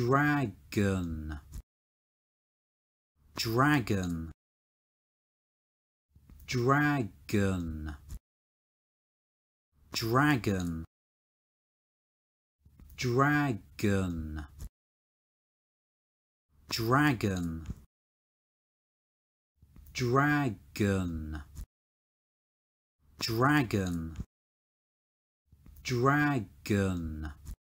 dragon dragon dragon dragon dragon dragon dragon dragon dragon